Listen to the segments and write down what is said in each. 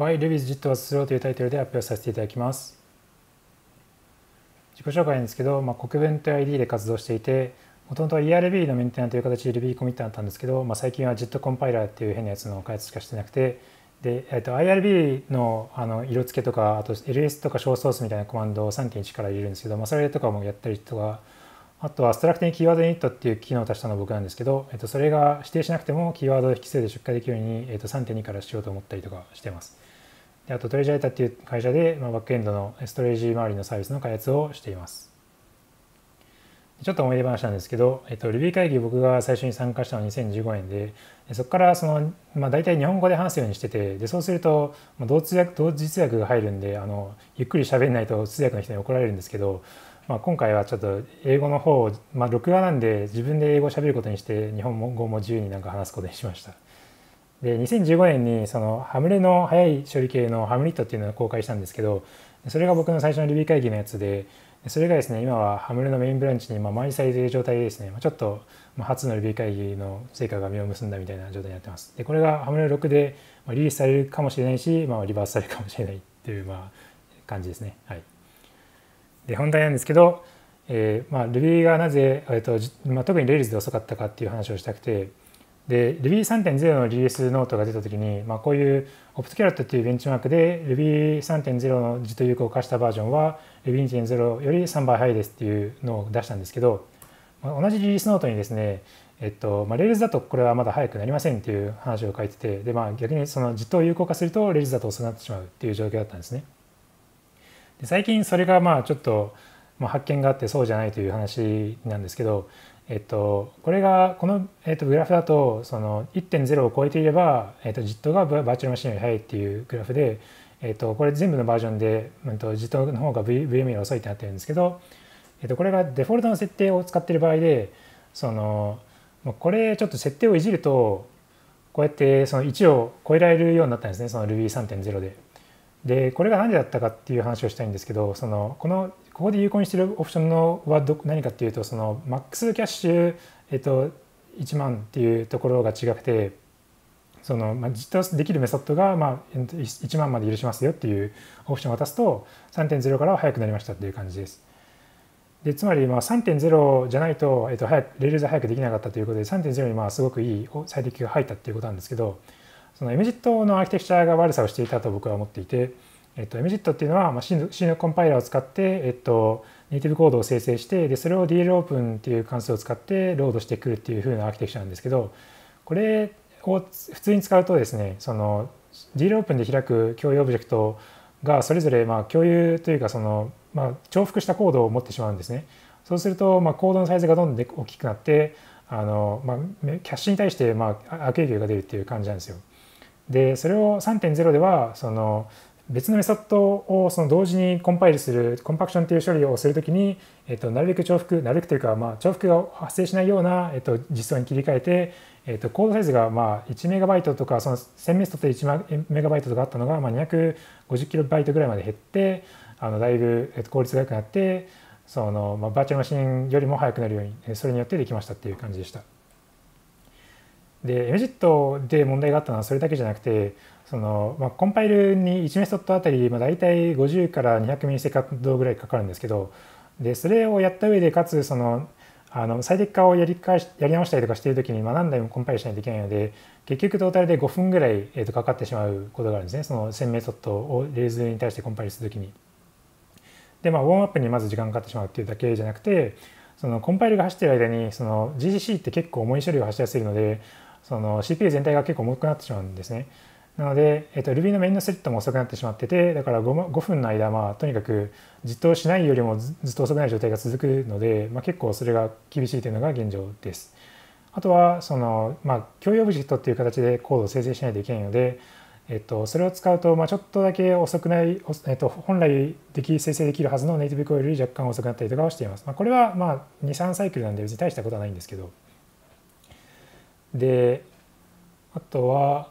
Why Revisit Was Slow というタイトルで発表させていただきます。自己紹介なんですけど、まあ、国分と ID で活動していて、もともとは ERB のメンテナンという形で Ruby コミットだったんですけど、まあ、最近は JIT コンパイラーっていう変なやつの開発しかしてなくて、でえー、と IRB のあの色付けとか、あと LS とか小ソースみたいなコマンドを3.1から入れるんですけど、まあ、それとかもやったりとか、あとはアストラクティにキーワードユニットっていう機能を足したの僕なんですけど、えー、とそれが指定しなくてもキーワード引数で出荷できるように、えー、と3.2からしようと思ったりとかしてます。あとトレジャータっていう会社で、まあ、バックエンドのストレージ周りのサービスの開発をしています。ちょっと思い出話なんですけど、えっと、Ruby 会議僕が最初に参加したのは2015年で、そこからその、まあ、大体日本語で話すようにしてて、でそうすると、まあ、同通訳、同時通訳が入るんで、あのゆっくり喋んないと通訳の人に怒られるんですけど、まあ、今回はちょっと英語の方を、まあ、録画なんで自分で英語を喋ることにして、日本語も自由になんか話すことにしました。で2015年にそのハムレの速い処理系のハムリットっていうのを公開したんですけどそれが僕の最初の Ruby 会議のやつでそれがですね今はハムレのメインブランチに毎サイズいる状態でですねちょっと初の Ruby 会議の成果が実を結んだみたいな状態になってますでこれがハムレ6でリリースされるかもしれないし、まあ、リバースされるかもしれないっていうまあ感じですねはいで本題なんですけど、えーまあ、Ruby がなぜ、えーとまあ、特に Rails で遅かったかっていう話をしたくてで Ruby3.0 のリリースノートが出た時に、まあ、こういう OptCarrot っていうベンチマークで Ruby3.0 の自用有効化したバージョンは Ruby2.0 より3倍速いですっていうのを出したんですけど、まあ、同じリリースノートにですねえっとまあ、レールズだとこれはまだ速くなりませんっていう話を書いててで、まあ、逆にその実を有効化するとレールズだと遅くなってしまうっていう状況だったんですね。で最近それがまあちょっと、発見があってそうじゃないという話なんですけどえっと、これがこの、えっと、グラフだとその1.0を超えていれば、えっと、JIT がバーチャルマシンより速いっていうグラフで、えっと、これ全部のバージョンで、えっと、JIT の方が v m より遅いってなってるんですけど、えっと、これがデフォルトの設定を使ってる場合でそのこれちょっと設定をいじるとこうやってその1を超えられるようになったんですねその Ruby3.0 で。でこれが何でだったかっていう話をしたいんですけどそのこのここで有効にしてるオプションのはど何かっていうとそのマックスキャッシュ、えっと、1万っていうところが違くてその、まあ、実装できるメソッドが、まあ、1万まで許しますよっていうオプションを渡すと3.0からは早くなりましたっていう感じです。でつまりまあ3.0じゃないと、えっと、早くレールズ早くできなかったということで3.0にまあすごくいい最適が入ったっていうことなんですけどその m ジ i t のアーキテクチャが悪さをしていたと僕は思っていて。えっと、MGIT っていうのは、まあ、C, の C のコンパイラーを使って、えっと、ネイティブコードを生成してでそれを DLOpen っていう関数を使ってロードしてくるっていう風なアーキテクチャなんですけどこれを普通に使うとですねその DLOpen で開く共有オブジェクトがそれぞれまあ共有というかその、まあ、重複したコードを持ってしまうんですね。そうすると、まあ、コードのサイズがどんどん大きくなってあの、まあ、キャッシュに対して、まあ、悪影響が出るっていう感じなんですよ。でそれを3.0ではその別のメソッドをその同時にコンパイルするコンパクションという処理をするときに、えっと、なるべく重複なるべくというか、まあ、重複が発生しないような、えっと、実装に切り替えて、えっと、コードサイズがまあ1メガバイトとかその1000メストって1メガバイトとかあったのが、まあ、250キロバイトぐらいまで減ってあのだいぶ効率が良くなってその、まあ、バーチャルマシンよりも速くなるようにそれによってできましたっていう感じでした。で m z i t で問題があったのはそれだけじゃなくてその、まあ、コンパイルに1メソッドあたり、まあ、大体50から200ミリセカンドぐらいかかるんですけどでそれをやった上でかつそのあの最適化をやり返しやり直したりとかしている時に、まあ、何台もコンパイルしないといけないので結局トータルで5分ぐらい、えー、とかかってしまうことがあるんですねその1000メソッドをレーズに対してコンパイルするときに。でまあウォームアップにまず時間かかってしまうっていうだけじゃなくてそのコンパイルが走っている間にその GCC って結構重い処理を走らせるのでその CPU 全体が結構重くなってしまうんですね。なので、えっと、Ruby のメインのセットも遅くなってしまってて、だから 5, 5分の間、まあ、とにかく実としないよりもずっと遅くない状態が続くので、まあ、結構それが厳しいというのが現状です。あとは、その、まあ、共有オブジェクトっていう形でコードを生成しないといけないので、えっと、それを使うと、まあ、ちょっとだけ遅くない、えっと、本来でき生成できるはずのネイティブコイルより若干遅くなったりとかをしています。まあ、これは、まあ、2、3サイクルなんで別に大したことはないんですけど。で、あとは、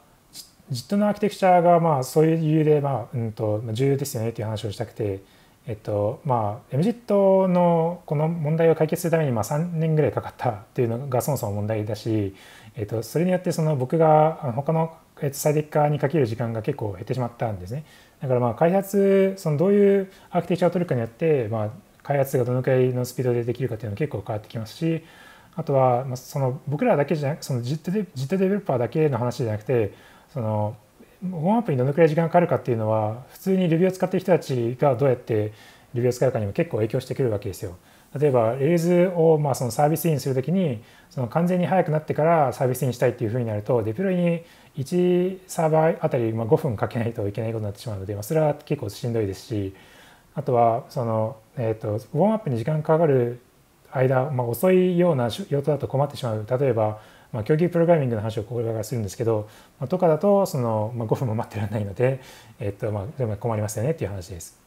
JIT のアーキテクチャがまあそういう理由で、まあうんと、重要ですよねっていう話をしたくて、えっとまあ、MJIT のこの問題を解決するためにまあ3年ぐらいかかったっていうのがそもそも問題だし、えっと、それによってその僕が他の最適化にかける時間が結構減ってしまったんですね。だからまあ開発そのどういうアーキテクチャを取るかによって、まあ、開発がどのくらいのスピードでできるかというのは結構変わってきますしあとはその僕らだけじゃなくての JIT デベロッパーだけの話じゃなくてそのーンアップにどのくらい時間かかるかっていうのは普通に Ruby を使ってる人たちがどうやって Ruby を使うかにも結構影響してくるわけですよ。例えばレイズをまあそのサービスインするときにその完全に早くなってからサービスインしたいっていうふうになるとデプロイに1サーバーあたりまあ5分かけないといけないことになってしまうので、まそれは結構しんどいですしあとはその、えっと、ウォームアップに時間かかる間、ま遅いような用途だと困ってしまう例えばまあ、競技プログラミングの話をここからするんですけど、まあ、とかだとその、まあ、5分も待ってられないので、えっとまあ、困りますよねっていう話です。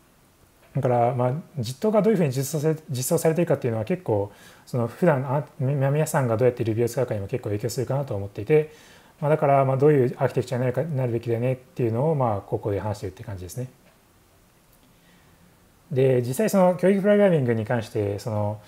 だから、まあ、実装がどういうふうに実装実装されているかっていうのは結構その普段あ皆さんがどうやって Ruby を使うかにも結構影響するかなと思っていて、まあ、だから、まあ、どういうアーキテクチャになるかなるべきだよねっていうのを、まあ、ここで話してるって感じですね。で実際その教育プログラミングに関してその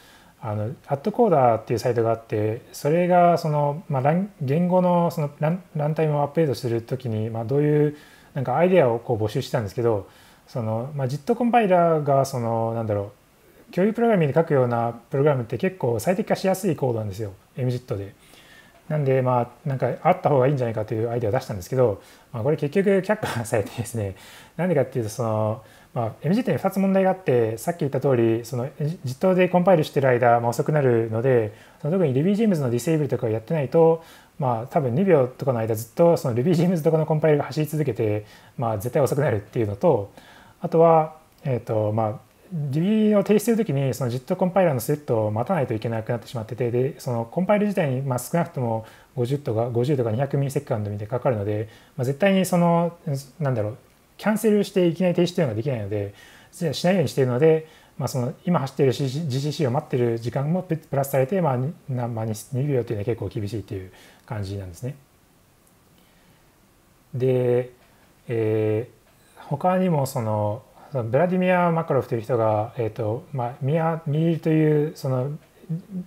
あのアットコーダーっていうサイトがあってそれがその、まあ、言語のそのランランタイムをアップデートする時に、まあ、どういうなんかアイデアをこう募集してたんですけどその、まあ、JIT コンパイラーがそのなんだろう共有プログラミングで書くようなプログラムって結構最適化しやすいコードなんですよ MJIT で。なんでまあなんかあった方がいいんじゃないかというアイデアを出したんですけど、まあ、これ結局却下されてですねなんでかっていうとそのまあ、MGT に2つ問題があってさっき言った通りそり実動でコンパイルしてる間、まあ、遅くなるのでその特に RubyGems のディセーブルとかをやってないと、まあ、多分2秒とかの間ずっとその RubyGems とかのコンパイルが走り続けて、まあ、絶対遅くなるっていうのとあとは、えーとまあ、Ruby を停止するときにその j i コンパイラーのスレッドを待たないといけなくなってしまっててでそのコンパイル自体に、まあ、少なくとも50とか50とか200ミリセカンドみたいにかかるので、まあ、絶対にそのなんだろうキャンセルしていきなり停止というのができないのでしないようにしているので、まあ、その今走っている GCC を待っている時間もプラスされて、まあなまあ、2秒というのは結構厳しいという感じなんですね。で、えー、他にもそのブラディミア・マカロフという人が、えーとまあ、ミアミールというその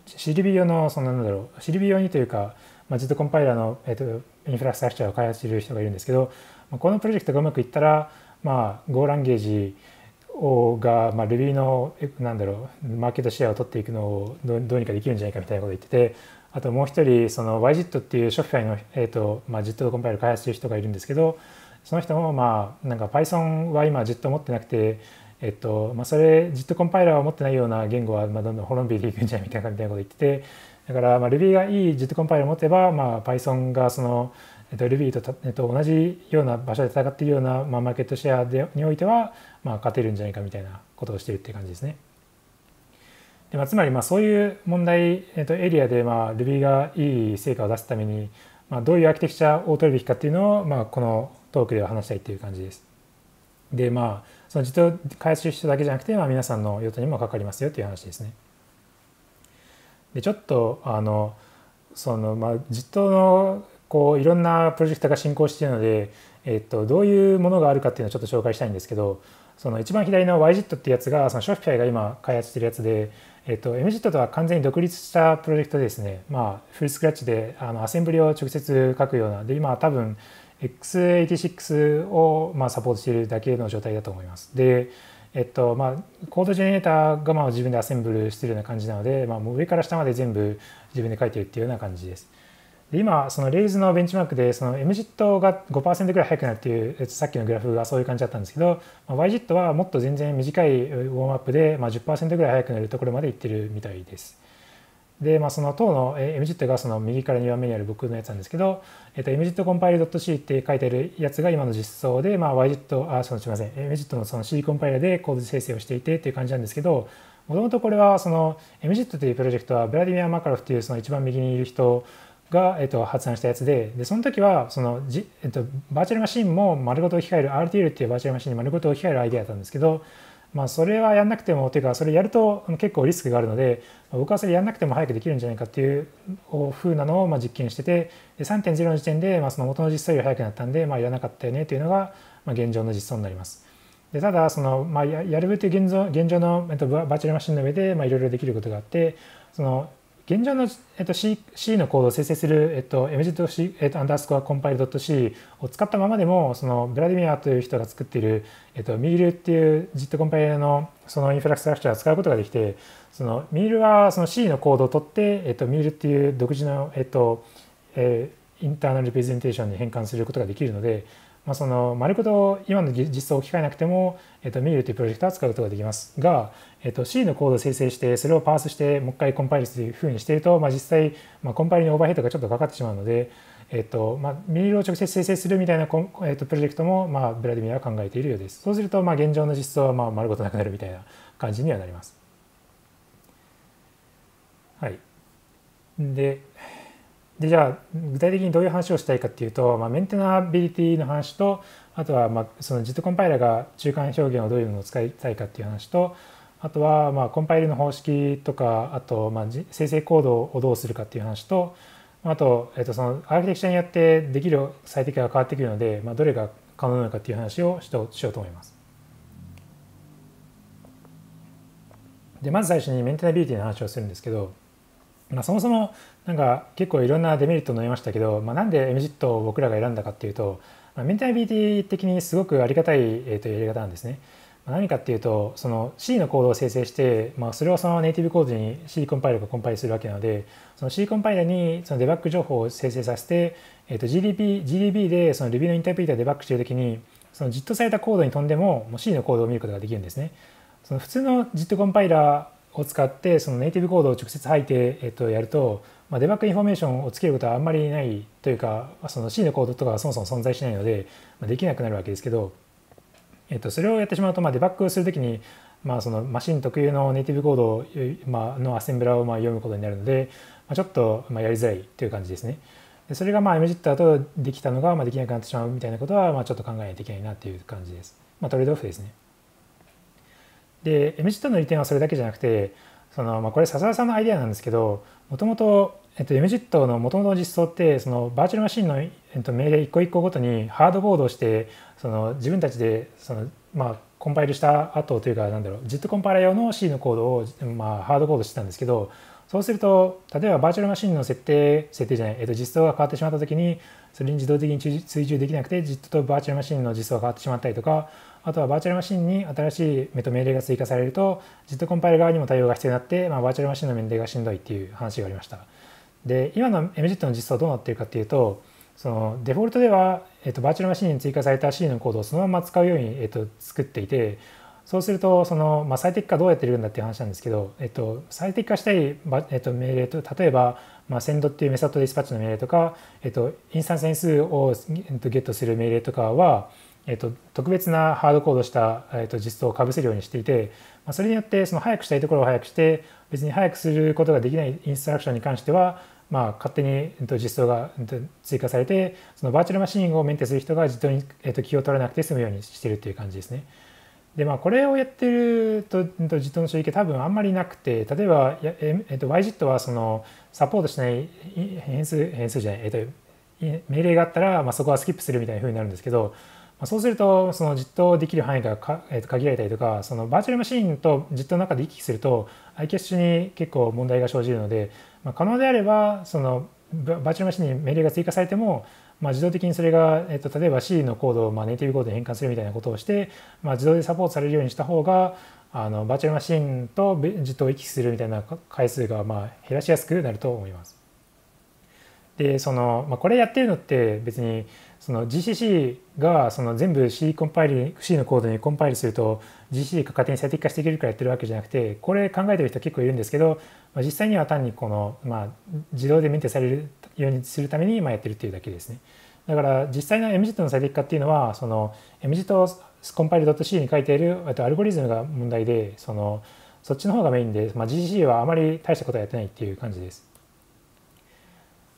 シルビオのそのなんだろうシルビオにというか、まあ、ずっとコンパイラーの、えーと、とインフラストラクチャーを開発している人がいるんですけど、このプロジェクトがうまくいったら、まあ、Go ランゲージをが、まあ、Ruby のなんだろうマーケットシェアを取っていくのをどうにかできるんじゃないかみたいなことを言っててあともう一人その y z i t っていう Shopify の、えーとまあ、JIT コンパイル開発してる人がいるんですけどその人もまあなんか Python は今 JIT 持ってなくてえっとまあ、それジ i t コンパイラーを持ってないような言語は、まあ、どんどん滅びていくんじゃないみたいなこと言っててだから、まあ、Ruby がいいジ i t コンパイラーを持てば、まあ、Python がそのえっと、ルビーと,、えっと、同じような場所で戦っているような、まあ、マーケットシェアでにおいては、まあ、勝てるんじゃないかみたいなことをしているっていう感じですね。でまあ、つまりまあそういう問題、えっと、エリアでまあルビーがいい成果を出すために、まあ、どういうアーキテクチャを取るべきかっていうのを、まあ、このトークでは話したいっていう感じです。でまあその実動開発しただけじゃなくて、まあ、皆さんの用途にもかかりますよっていう話ですね。でちょっとあのそのまあ実動のこういろんなプロジェクトが進行しているので、えっと、どういうものがあるかっていうのをちょっと紹介したいんですけどその一番左の y z i t ってやつがその Shopify が今開発してるやつで、えっと、m z i t とは完全に独立したプロジェクトですね、まあ、フルスクラッチであのアセンブリを直接書くようなで今多分 x86 をまあサポートしているだけの状態だと思います。でえっとまあ、コードジェネレーターがまあ自分でアセンブルしてるような感じなので、まあ、もう上から下まで全部自分で書いてるっていうような感じです。で今、そのレイズのベンチマークで、その m z i t が5%ぐらい速くなるっていう、さっきのグラフがそういう感じだったんですけど、まあ、y z i t はもっと全然短いウォームアップで、まあ、10%ぐらい速くなるところまでいってるみたいです。で、まあ、その当の m z i t がその右から2番目にある僕のやつなんですけど、えっと、m z i t c o m p i l e c って書いてあるやつが今の実装で、まあ、YJIT、あ、すみません、m z i t のその C コンパイラでコード生成をしていてっていう感じなんですけど、もともとこれはその m z i t というプロジェクトはブラディミア・マカロフというその一番右にいる人が、えっと、発案したやつででその時はそのじ、えっと、バーチャルマシンも丸ごと置き換える RTL っていうバーチャルマシンに丸ごと置き換えるアイデアだったんですけど、まあ、それはやんなくてもというかそれやると結構リスクがあるので僕はそれやんなくても早くできるんじゃないかっていうふうなのをまあ実験してて3.0の時点でまあその元の実装より早くなったんで、まあ、やらなかったよねというのがまあ現状の実装になります。でただその、まあ、やるべう現状現状の、えっと、バーチャルマシンの上でいろいろできることがあってその現状の、えっと、C, C のコードを生成する、えっと、mz.c、えっと、アンダースコアコンパイル .c を使ったままでも、そのブラディミアという人が作っている、えっと、ミールっていう JIT コンパイルのそのインフラストラクチャーを使うことができて、そのミールはその C のコードを取って、えっと、ミールっていう独自の、えっと、えー、インターナルプレゼンテーションに変換することができるので、まあ、その丸ごと今の実装を置き換えなくても、えっと、ミールというプロジェクターを使うことができますが、えっと、C のコードを生成して、それをパースして、もう一回コンパイルするふうにしていると、まあ、実際、まあ、コンパイルにオーバーヘッドがちょっとかかってしまうので、えっとまあ、メールを直接生成するみたいなコえっと、プロジェクトも、まあ、ブラディミアは考えているようです。そうすると、まあ、現状の実装は、まあ、丸ごとなくなるみたいな感じにはなります。はい。で、でじゃあ具体的にどういう話をしたいかっていうと、まあ、メンテナビリティの話とあとはまあその JIT コンパイラが中間表現をどういうのを使いたいかっていう話とあとはまあコンパイルの方式とかあとまあ生成コードをどうするかっていう話とあと,、えっとそのアーキテクチャによってできる最適化が変わってくるので、まあ、どれが可能なのかっていう話をしようと思います。でまず最初にメンテナビリティの話をするんですけど、まあ、そもそもなんか結構いろんなデメリットを述べましたけど、まあ、なんで m z i t を僕らが選んだかっていうと、メンテナビリティ的にすごくありがたい、えとやり方なんですね。何かっていうとその C のコードを生成して、まあ、それをそのネイティブコードに C コンパイルがコンパイルするわけなのでその C コンパイルにそのデバッグ情報を生成させて、えーと、GDB, GDB でその Ruby のインタープリターをデバッグしているときにそのジッされたコードに飛んでももう C のコードを見ることができるんですね。その普通のジットコンパイラーを使ってそのネイティブコードを直接吐いて、えー、とやると、まあ、デバッグインフォメーションをつけることはあんまりないというかその C のコードとかはそもそも存在しないので、まあ、できなくなるわけですけど。えっとそれをやってしまうと、まあ、デバッグするときに、まあ、そのマシン特有のネイティブコードを、まあのアセンブラをまあ読むことになるので、まあ、ちょっとまあやりづらいという感じですね。でそれがまあ MJIT だとできたのがまあできなくなってしまうみたいなことはまあちょっと考えないといけないなという感じです。まあ、トレードオフですね。で MJIT の利点はそれだけじゃなくてその、まあ、これ笹田さんのアイデアなんですけどもともとえっと、m z i t のもともとの実装ってそのバーチャルマシンの、えっと、命令一個一個ごとにハードボードをしてその自分たちでその、まあ、コンパイルした後というかなんだろう z i t コンパイラー用の C のコードを、まあ、ハードコードしてたんですけどそうすると例えばバーチャルマシンの設定設定じゃない、えっと、実装が変わってしまった時にそれに自動的に追従できなくて z i t とバーチャルマシンの実装が変わってしまったりとかあとはバーチャルマシンに新しい命令が追加されると z i t コンパイル側にも対応が必要になって、まあ、バーチャルマシンの命令がしんどいっていう話がありました。で今の MGT の実装はどうなっているかっていうとそのデフォルトでは、えっと、バーチャルマシンに追加された C のコードをそのまま使うように、えっと、作っていてそうするとその、まあ、最適化どうやってるんだっていう話なんですけど、えっと、最適化したい、えっと、命令と例えば、まあ、センドっていうメソッドディスパッチの命令とか、えっと、インスタンス変数を、えっと、ゲットする命令とかは、えっと、特別なハードコードした、えっと、実装をかぶせるようにしていてまあ、それによってその早くしたいところを早くして別に早くすることができないインストラクションに関しては、まあ、勝手に実装が追加されてそのバーチャルマシンをメンテする人が自動に気を取らなくて済むようにしてるっていう感じですね。でまあ、これをやってると実動の処理系多分あんまりなくて例えば、えっと、y z i t はそのサポートしない変数変数じゃない、えっと、命令があったら、まあ、そこはスキップするみたいな風になるんですけどまそうするとその実装できる範囲がか、えー、と限られたりとかそのバーチャルマシンと実装の中で行き来するとアイキャッシュに結構問題が生じるので、まあ、可能であればそのバーチャルマシンに命令が追加されても、まあ、自動的にそれが、えー、と例えば C のコードを、まあ、ネイティブコードに変換するみたいなことをして、まあ、自動でサポートされるようにした方があのバーチャルマシンと実装を行き来するみたいな回数が、まあ、減らしやすくなると思います。でその、まあ、これやってるのって別にその GCC がその全部 C コンパイル C のコードにコンパイルすると GCC が勝手に最適化していけるからやってるわけじゃなくてこれ考えてる人結構いるんですけど、まあ、実際には単にこの、まあ、自動でメンテされるようにするためにまやってるっていうだけですね。だから実際の m g の最適化っていうのはその m g i コンパイル .c に書いているとアルゴリズムが問題でそのそっちの方がメインで、まあ、GCC はあまり大したことはやってないっていう感じです。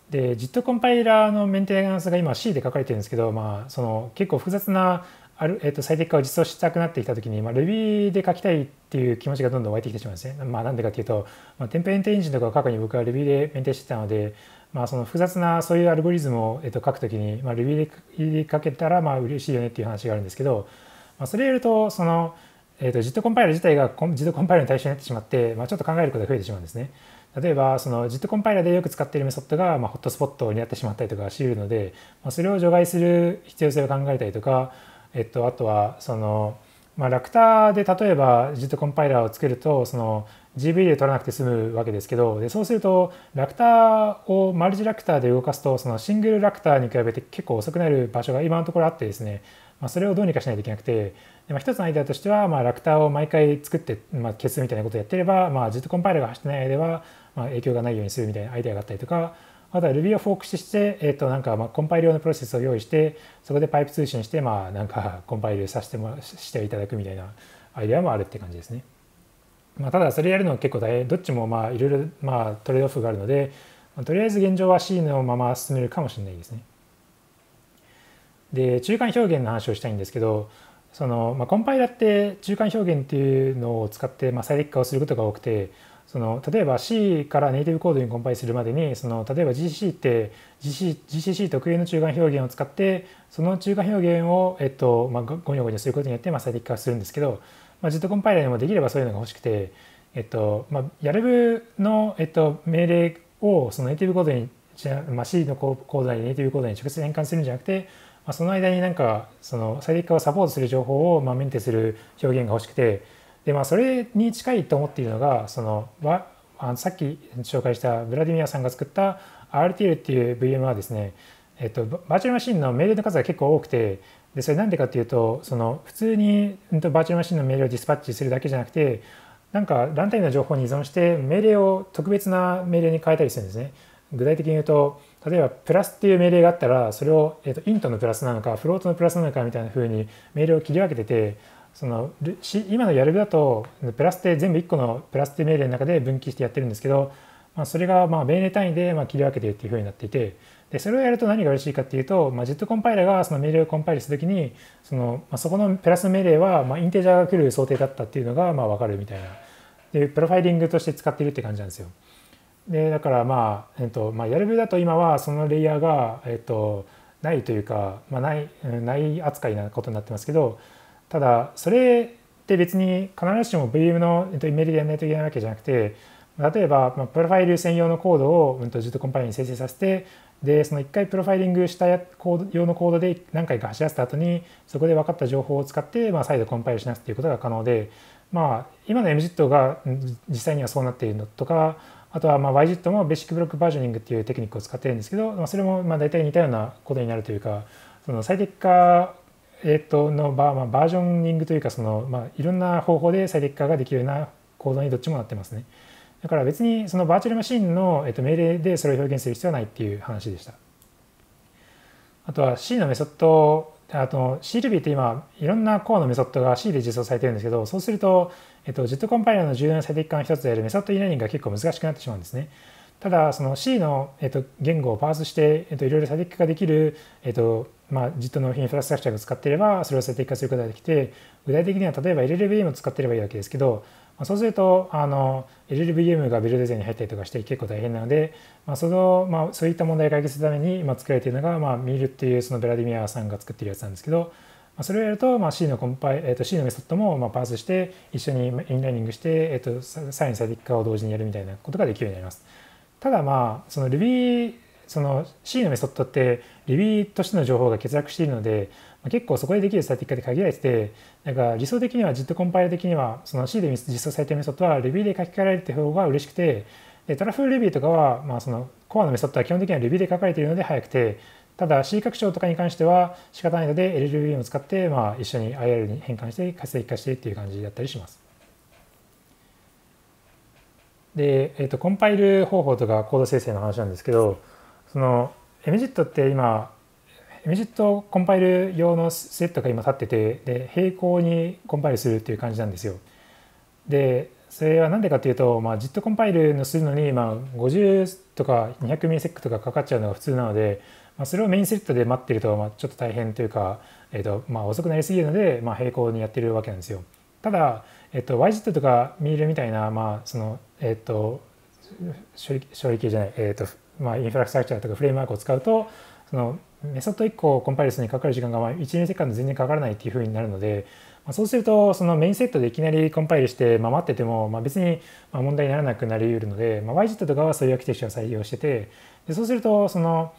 で JIT コンパイラーのメンテナンスが今 C で書かれてるんですけど、まあ、その結構複雑なある、えー、と最適化を実装したくなってきたときに、まあ、Ruby で書きたいっていう気持ちがどんどん湧いてきてしまうんですね。まあ、なんでかっていうと、まあ、テンプエンテエンジンとかを書くに僕は Ruby でメンテしてたので、まあ、その複雑なそういうアルゴリズムを、えー、と書くきに、まあ、Ruby で書けたらまあ嬉しいよねっていう話があるんですけど、まあ、それやるとその、えと JIT コンパイラー自体が JIT コンパイラーの対象になってしまって、まあ、ちょっと考えることが増えてしまうんですね。例えばその JIT コンパイラーでよく使っているメソッドが、まあ、ホットスポットになってしまったりとかしいるので、まあ、それを除外する必要性を考えたりとか、えっと、あとはその、まあ、ラクターで例えば JIT コンパイラーを作るとその GV で取らなくて済むわけですけどでそうするとラクターをマルチラクターで動かすとそのシングルラクターに比べて結構遅くなる場所が今のところあってですね、まあ、それをどうにかしないといけなくてで、まあ、一つのアイデアとしては、まあ、ラクターを毎回作って、まあ、消すみたいなことをやってれば、まあ、ジットコンパイラーが走ってない間はまあ、影響がないようにするみたいなアイデアがあったりとかあとは Ruby をフォークして、えー、となんかまあコンパイル用のプロセスを用意してそこでパイプ通信して、まあ、なんかコンパイルさせてもしていただくみたいなアイデアもあるって感じですね。まあ、ただそれやるのは結構大変どっちもまあいろいろまあトレードオフがあるので、まあ、とりあえず現状は C のまま進めるかもしれないですね。で中間表現の話をしたいんですけどその、まあ、コンパイラって中間表現っていうのを使って、まあ、最適化をすることが多くて、その例えば C からネイティブコードにコンパイするまでにその例えば GC って GC, GCC 特有の中間表現を使ってその中間表現を、えっとまあ、ゴニョゴニョすることによって、まあ、最適化するんですけど、まあ、ジットコンパイラーにもできればそういうのが欲しくて、えっとまあ、やる部の、えっと、命令をそのネイティブコードに、まあ、C のコードにネイティブコードに直接変換するんじゃなくて、まあ、その間になんかその最適化をサポートする情報を、まあ、メンテする表現が欲しくて。でまあそれに近いと思っているのがそのわあのさっき紹介したブラディミアさんが作った RTL っていう VM はですね、えっと、バーチャルマシンの命令の数が結構多くてでそれなんでかっていうとその普通に、バーチャルマシンの命令をディスパッチするだけじゃなくてなんかランタイムの情報に依存して命令を特別な命令に変えたりするんですね。具体的に言うと例えばプラスっていう命令があったらそれを、えっとイントのプラスなのかフロートのプラスなのかみたいな風に命令を切り分けててその今のやるだとプラスで全部1個のプラスて命令の中で分岐してやってるんですけど、まあ、それがまあ命令単位でまあ切り分けてるっていうふうになっていてでそれをやると何が嬉しいかっていうと、まあ、ジェットコンパイラがその命令をコンパイルするときにその、まあ、そこのプラス命令はまあインテジャーが来る想定だったっていうのがまあ分かるみたいなでプロファイリングとして使ってるって感じなんですよ。でだからまあ、えっとまあ、やるべだと今はそのレイヤーが、えっと、ないというか、まあ、ないない扱いなことになってますけどただそれって別に必ずしも VM の、えっと、イメージでやらないといけないわけじゃなくて例えば、まあ、プロファイル専用のコードを、うん、とコンパイルに生成させてでその1回プロファイリングしたコード用のコードで何回か走らせた後にそこで分かった情報を使って、まあ、再度コンパイルしなすということが可能で、まあ、今の m z i t が実際にはそうなっているのとかあとはまあ y z i t もベーシックブロックバージョニングっていうテクニックを使っているんですけど、まあ、それもまあ大体似たようなことになるというかその最適化えー、とのバ,、まあ、バージョニングというかその、まあ、いろんな方法で最適化ができるような構造にどっちもなってますね。だから別にそのバーチャルマシンの、えー、と命令でそれを表現する必要はないっていう話でした。あとは C のメソッドあと CLB って今いろんなコアのメソッドが C で実装されてるんですけどそうすると、えっと、ジェットコンパイラーの重要な最適化の一つであるメソッドイラーニングが結構難しくなってしまうんですね。ただその C の、えー、と言語をパースして、えー、といろいろ最適化できる、えーとまあ、JIT のインフラストラクチャーを使っていればそれを最適化することができて具体的には例えば LLVM を使っていればいいわけですけど、まあ、そうするとあの LLVM がビルデザインに入ったりとかして結構大変なので、まあそのまあ、そういった問題を解決するために今作られているのが、まあ、ミールっていうそのベラディミアさんが作っているやつなんですけど、まあ、それをやると、まあ、C のコンパイ、えー、と C のメソッドもまあパースして一緒にインラーニングして、えー、とさらに最適化を同時にやるみたいなことができるようになります。ただまあその Ruby その C のメソッドって Ruby としての情報が欠落しているので、まあ、結構そこでできる最適化で限られててなんか理想的には JIT コンパイル的にはその C で実装されているメソッドは Ruby で書き換えられている方が嬉しくてでトラフル Ruby とかは、まあ、そのコアのメソッドは基本的には Ruby で書かれているので早くてただ C 拡張とかに関しては仕方ないので LLVM を使ってまあ一緒に IR に変換して活性化してっていう感じだったりします。で、えっと、コンパイル方法とかコード生成の話なんですけどその MGIT って今 MGIT コンパイル用のセットが今立っててで平行にコンパイルするっていう感じなんですよ。でそれは何でかっていうと、まあ、JIT コンパイルのするのに、まあ、50とか 200ms とかかかっちゃうのが普通なので、まあ、それをメインセットで待ってると、まあ、ちょっと大変というか、えーとまあ、遅くなりすぎるので、まあ、並行にやってるわけなんですよ。ただ、えっと、y z とか MIL みたいな、まあそのえっと、処理処理系じゃない、えっとまあ、インフラストラクチャーとかフレームワークを使うとそのメソッド1個をコンパイルするにかかる時間がまあ1、2時間で全然かからないっていうふうになるので、まあ、そうするとそのメインセットでいきなりコンパイルして、まあ、待ってても、まあ、別にまあ問題にならなくなりうるので、まあ、y z とかはそういうアーキテクチャを採用しててでそうするとその、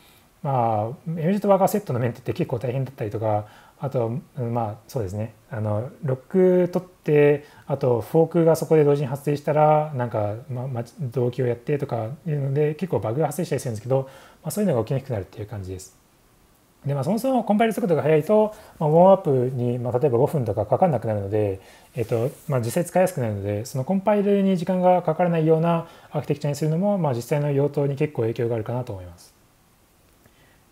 まあ、m z ワーカーセットのメンテって結構大変だったりとかあとまあそうですねあのロック取ってあとフォークがそこで同時に発生したらなんか、まま、動機をやってとかいうので結構バグが発生したりするんですけど、まあ、そういうのが起きにくくなるっていう感じです。でまあ、そもそもコンパイル速度が速いと、まあ、ウォームアップに、まあ、例えば5分とかかかんなくなるので、えっとまあ、実際使いやすくなるのでそのコンパイルに時間がかからないようなアーキテクチャにするのも、まあ、実際の用途に結構影響があるかなと思います。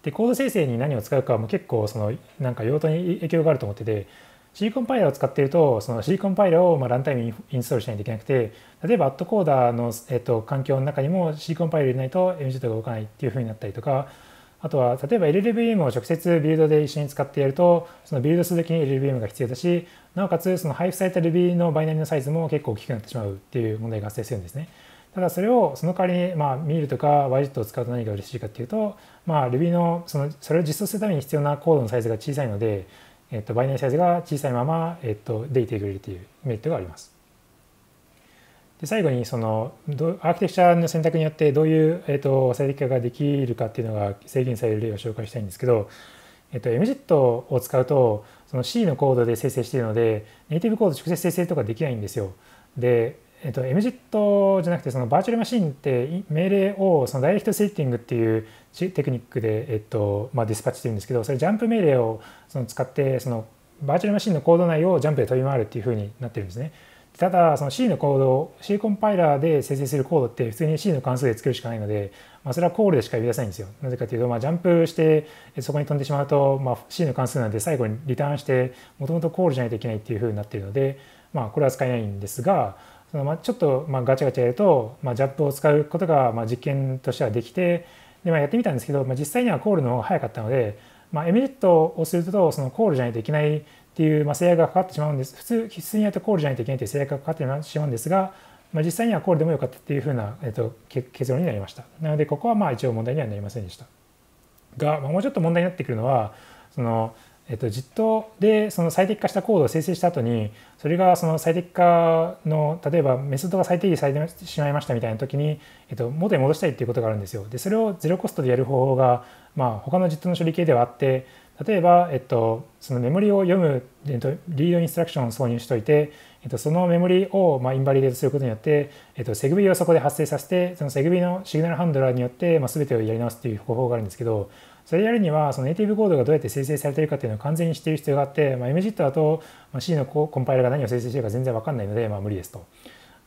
でコード生成に何を使うかも結構そのなんか用途に影響があると思ってて C コンパイラーを使っているとその C コンパイラーをまあランタイムにインストールしないといけなくて例えばアットコーダーの、えっと、環境の中にも C コンパイラー入れないと MG とが動かないっていうふうになったりとかあとは例えば LLVM を直接ビルドで一緒に使ってやるとそのビルドするときに LLVM が必要だしなおかつその配布された Ruby のバイナリのサイズも結構大きくなってしまうっていう問題が発生するんですね。ただそれをその代わりに、まあ、ミールとか YJIT を使うと何が嬉しいかっていうと、まあ、Ruby のそのそれを実装するために必要なコードのサイズが小さいので、えっと、バイナリーサイズが小さいまま、えっと、でいてくれるというメリットがあります。で最後にそのアーキテクチャの選択によってどういう、えっと、最適化ができるかっていうのが制限される例を紹介したいんですけど、えっと、m z i t を使うとその C のコードで生成しているのでネイティブコード直接生成とかできないんですよ。でえっと、m g じゃなくてそのバーチャルマシンって命令をそのダイレクトセッティングっていうテクニックで、えっとまあ、ディスパッチっていうんですけどそれジャンプ命令をその使ってそのバーチャルマシンのコード内をジャンプで飛び回るっていうふうになってるんですね。ただその C のコード C コンパイラーで生成するコードって普通に C の関数で作るしかないので、まあ、それはコールでしか呼び出せないんですよなぜかというと、まあ、ジャンプしてそこに飛んでしまうと、まあ、C の関数なんで最後にリターンしてもともとコールじゃないといけないっていうふうになってるので、まあ、これは使えないんですが、そのまあちょっとまあガチャガチャやると、まあ、ジャップを使うことがまあ実験としてはできてで、まあ、やってみたんですけど、まあ、実際にはコールの方が早かったので、まあ、エミレットをするとそのコールじゃないといけないっていうまあ制約がかかってしまうんです普通必須にやるとコールじゃないといけないっていう制約がかかってしまうんですが、まあ、実際にはコールでもよかったっていうふうな、えっと、結論になりましたなのでここはまあ一応問題にはなりませんでしたが、まあ、もうちょっと問題になってくるのはそのえっと、j i でその最適化したコードを生成した後にそれがその最適化の例えばメソッドが最適されてしまいましたみたいな時に、えっと、元に戻したいということがあるんですよ。でそれをゼロコストでやる方法が、まあ、他の JIT の処理系ではあって例えば、えっと、そのメモリを読む、えっと、リードインストラクションを挿入しておいて、えっと、そのメモリを、まあ、インバリデートすることによって、えっと、セグビをそこで発生させてそのセグビのシグナルハンドラーによって、まあ、全てをやり直すという方法があるんですけどそれやるにはそのネイティブコードがどうやって生成されているかというのを完全に知っている必要があって、まあ、MGIT だと C のコンパイラが何を生成しているか全然分かんないので、まあ、無理ですと。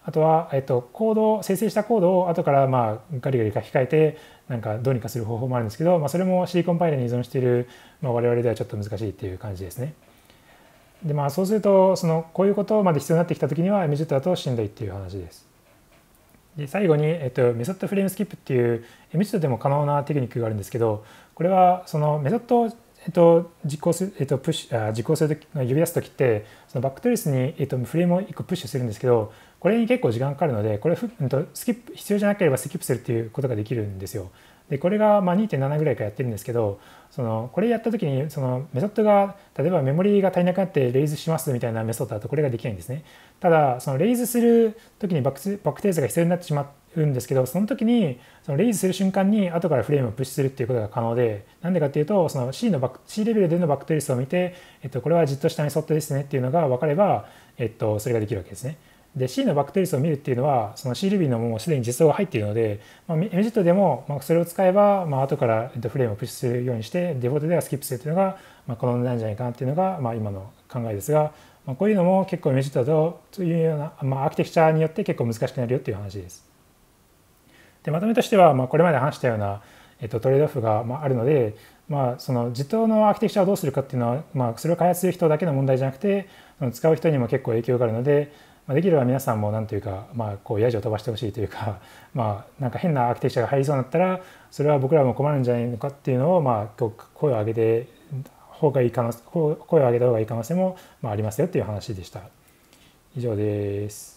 あとは、えっと、コード生成したコードを後からまあガリガリ書き換えてなんかどうにかする方法もあるんですけど、まあ、それも C コンパイラに依存している、まあ、我々ではちょっと難しいっていう感じですね。でまあそうするとそのこういうことまで必要になってきた時には MGIT だとしんどいっていう話です。で最後に、えっと、メソッドフレームスキップっていう MGIT でも可能なテクニックがあるんですけどこれはそのメソッドを、えっと、実行する、えっと、プッシュあ実行するとき、呼び出すときって、そのバックトレースに、えっと、フレームを1個プッシュするんですけど、これに結構時間かかるので、これ、ふ、えっと、スキップ、必要じゃなければスキップするっていうことができるんですよ。でこれがま2.7ぐらいからやってるんですけどそのこれやった時にそのメソッドが例えばメモリが足りなくなってレイズしますみたいなメソッドだとこれができないんですねただそのレイズする時にバックバック定数が必要になってしまうんですけどその時にそのレイズする瞬間に後からフレームをプッシュするっていうことが可能でなんでかっていうとその C, のバック C レベルでのバックテイースを見て、えっと、これはじっとしたメソッドですねっていうのが分かれば、えっと、それができるわけですね。で C のバクテリスを見るっていうのはその C ルビーのもうすでに実装が入っているので、まあ、メジでも、まあ、それを使えば、まあ後からフレームをプッシュするようにしてデフォルトではスキップするというのが、まあ、好んなんじゃないかなっていうのが、まあ、今の考えですが、まあ、こういうのも結構 MZ だとというような、まあ、アーキテクチャによって結構難しくなるよっていう話です。でまとめとしては、まあ、これまで話したような、えっと、トレードオフが、まあ、あるので、まあ、その自動のアーキテクチャをどうするかっていうのは、まあ、それを開発する人だけの問題じゃなくて使う人にも結構影響があるので、まあ、できれば皆さんも何というか、まあ、こうやじを飛ばしてほしいというか、まあ、なんか変なアーキテクチャが入りそうになったらそれは僕らも困るんじゃないのかっていうのを、まあ、声を上げて方がいい可能声を上げた方がいい可能性も、まあ、ありますよっていう話でした。以上です。